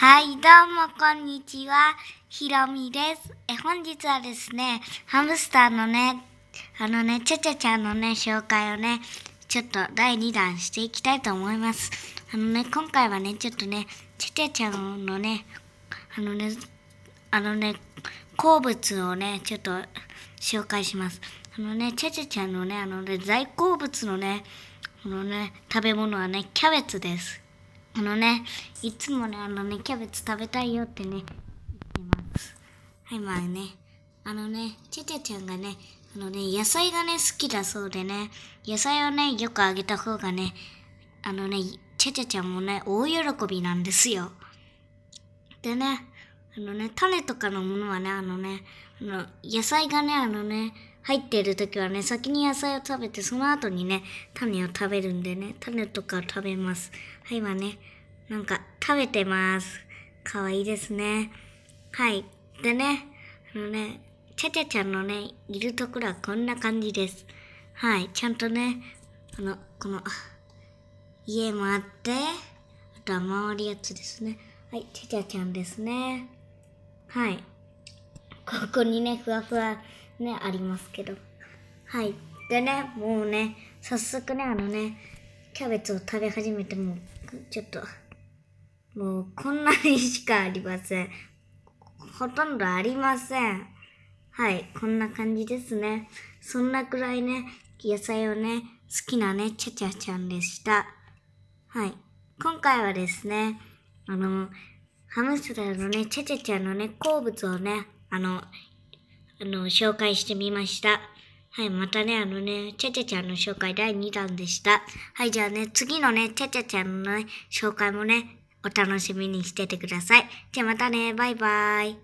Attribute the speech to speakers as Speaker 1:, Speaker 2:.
Speaker 1: はい、どうもこんにちは。ひろみです。え、本日はですね、ハムスターのね、あのね、ちゃちゃちゃんのね、紹介をね、ちょっと第2弾していきたいと思います。あのね、今回はね、ちょっとね、ちゃちゃちゃんのね、あのね、あのね、好物をね、ちょっと紹介します。あのね、ちゃちゃちゃんのね、あのね、大好物のね、このね、食べ物はね、キャベツです。あのね、いつもね、あのね、キャベツ食べたいよってね、言ってます。はい、まあね、あのね、ちゃちゃちゃんがね、あのね、野菜がね、好きだそうでね、野菜をね、よくあげた方がね、あのね、ちゃちゃちゃんもね、大喜びなんですよ。でね、あのね、種とかのものはね、あのね、あの、野菜がね、あのね、入ってる時はね、先に野菜を食べて、その後にね、種を食べるんでね、種とかを食べます。はい、今ね、なんか食べてます。かわいいですね。はい。でね、あのね、ちゃちゃちゃんのね、いるところはこんな感じです。はい、ちゃんとね、あの、この、家もあって、あとは回るやつですね。はい、ちゃちゃちゃんですね。はい。ここにね、ふわふわね、ありますけど。はい。でね、もうね、早速ね、あのね、キャベツを食べ始めてもちょっと、もうこんなにしかありません。ほとんどありません。はい、こんな感じですね。そんなくらいね、野菜をね、好きなね、ちゃちゃちゃんでした。はい。今回はですね、あの、ハムスターのね、ちゃちゃちゃんのね、好物をね、あの、あの、紹介してみました。はい、またね、あのね、ちゃちゃちゃんの紹介第2弾でした。はい、じゃあね、次のね、ちゃちゃちゃんのね、紹介もね、お楽しみにしててください。じゃあまたね、バイバーイ。